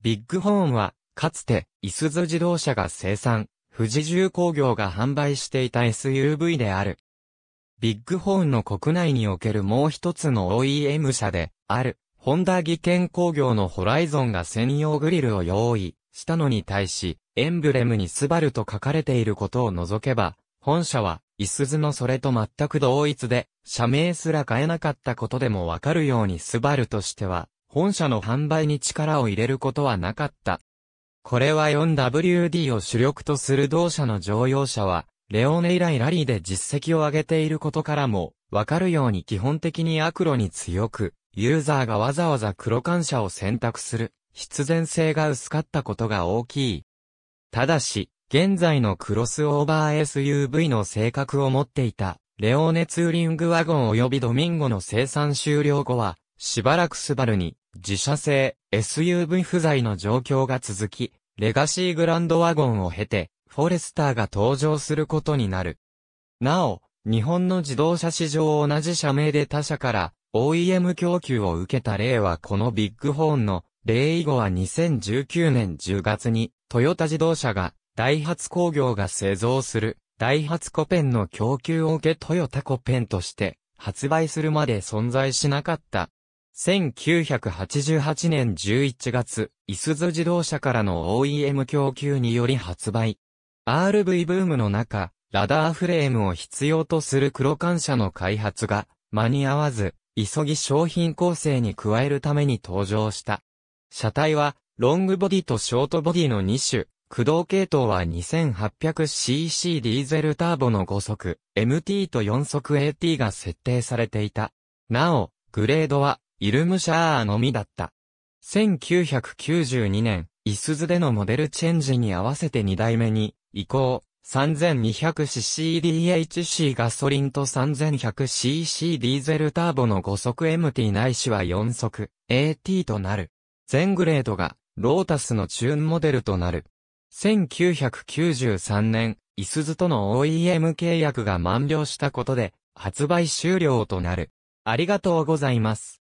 ビッグホーンは、かつて、イスズ自動車が生産、富士重工業が販売していた SUV である。ビッグホーンの国内におけるもう一つの OEM 社で、ある、ホンダ技研工業のホライゾンが専用グリルを用意したのに対し、エンブレムにスバルと書かれていることを除けば、本社は、イスズのそれと全く同一で、社名すら変えなかったことでもわかるようにスバルとしては、本社の販売に力を入れることはなかった。これは 4WD を主力とする同社の乗用車は、レオネ以来ラリーで実績を上げていることからも、わかるように基本的にアクロに強く、ユーザーがわざわざ黒感車を選択する、必然性が薄かったことが大きい。ただし、現在のクロスオーバー SUV の性格を持っていた、レオーネツーリングワゴン及びドミンゴの生産終了後は、しばらくスバルに自社製 SUV 不在の状況が続き、レガシーグランドワゴンを経て、フォレスターが登場することになる。なお、日本の自動車市場を同じ社名で他社から OEM 供給を受けた例はこのビッグホーンの例以後は2019年10月にトヨタ自動車がダイハツ工業が製造するダイハツコペンの供給を受けトヨタコペンとして発売するまで存在しなかった1988年11月、イスズ自動車からの OEM 供給により発売。RV ブームの中、ラダーフレームを必要とする黒感車の開発が間に合わず、急ぎ商品構成に加えるために登場した。車体は、ロングボディとショートボディの2種、駆動系統は 2800cc ディーゼルターボの5速、MT と4速 AT が設定されていた。なお、グレードはイルムシャーのみだった。1992年、イスズでのモデルチェンジに合わせて2代目に、移行、3200ccDHC ガソリンと 3100cc ディーゼルターボの5速 MT ないしは4速 AT となる。全グレードがロータスのチューンモデルとなる。1993年、イスズとの OEM 契約が満了したことで発売終了となる。ありがとうございます。